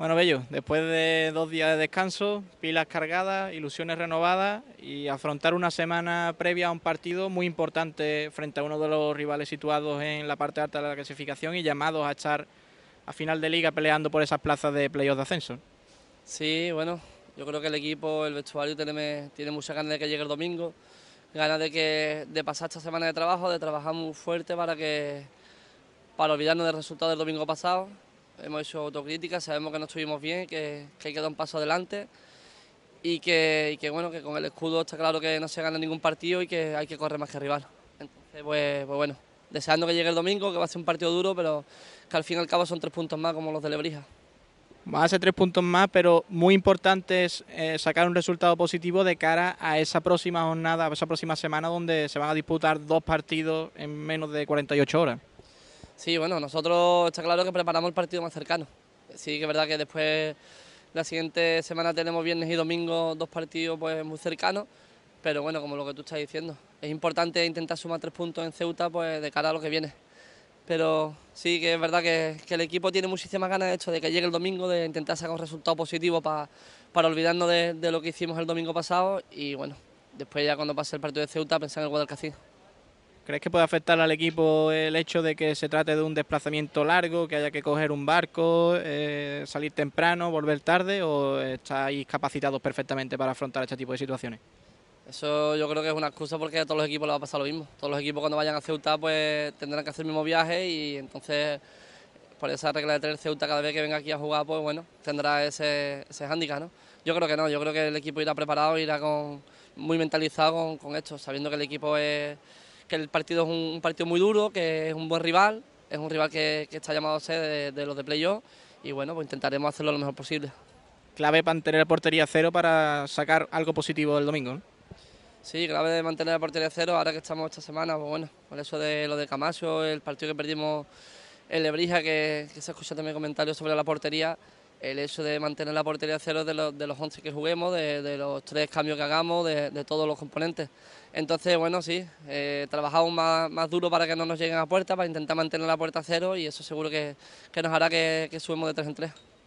Bueno, Bello, después de dos días de descanso, pilas cargadas, ilusiones renovadas y afrontar una semana previa a un partido muy importante frente a uno de los rivales situados en la parte alta de la clasificación y llamados a estar a final de liga peleando por esas plazas de playoff de ascenso. Sí, bueno, yo creo que el equipo, el vestuario tiene, tiene mucha ganas de que llegue el domingo, ganas de, que, de pasar esta semana de trabajo, de trabajar muy fuerte para, que, para olvidarnos del resultado del domingo pasado hemos hecho autocrítica, sabemos que no estuvimos bien, que, que hay que dar un paso adelante y que, bueno, que con el escudo está claro que no se gana ningún partido y que hay que correr más que rival. Entonces, pues, pues, bueno, deseando que llegue el domingo, que va a ser un partido duro, pero que al fin y al cabo son tres puntos más como los de Lebrija. Va a ser tres puntos más, pero muy importante es eh, sacar un resultado positivo de cara a esa próxima jornada, a esa próxima semana donde se van a disputar dos partidos en menos de 48 horas. Sí, bueno, nosotros está claro que preparamos el partido más cercano. Sí que es verdad que después la siguiente semana tenemos viernes y domingo dos partidos pues muy cercanos, pero bueno, como lo que tú estás diciendo, es importante intentar sumar tres puntos en Ceuta pues de cara a lo que viene. Pero sí que es verdad que, el equipo tiene muchísimas ganas de hecho de que llegue el domingo, de intentar sacar un resultado positivo para olvidarnos de, lo que hicimos el domingo pasado y bueno, después ya cuando pase el partido de Ceuta pensar en el Guadalcacín. ¿Crees que puede afectar al equipo el hecho de que se trate de un desplazamiento largo, que haya que coger un barco, eh, salir temprano, volver tarde, o estáis capacitados perfectamente para afrontar este tipo de situaciones? Eso yo creo que es una excusa porque a todos los equipos les va a pasar lo mismo. Todos los equipos cuando vayan a Ceuta pues tendrán que hacer el mismo viaje y entonces por esa regla de tener Ceuta cada vez que venga aquí a jugar pues bueno, tendrá ese, ese hándicap, ¿no? Yo creo que no, yo creo que el equipo irá preparado, irá con, muy mentalizado con esto, sabiendo que el equipo es que el partido es un, partido muy duro, que es un buen rival, es un rival que, está llamado a ser de, los de playoff y bueno, pues intentaremos hacerlo lo mejor posible. Clave mantener la portería cero para sacar algo positivo del domingo. Sí, clave de mantener la portería cero ahora que estamos esta semana, pues bueno, ...con eso de lo de Camacho, el partido que perdimos en Lebrija, que, que se escucha también comentarios sobre la portería el hecho de mantener la portería a cero de los, de los 11 que juguemos, de, los tres cambios que hagamos, de, todos los componentes. Entonces, bueno, sí, eh, trabajamos más, duro para que no nos lleguen a puerta, para intentar mantener la puerta a cero y eso seguro que, nos hará que, que de tres en tres.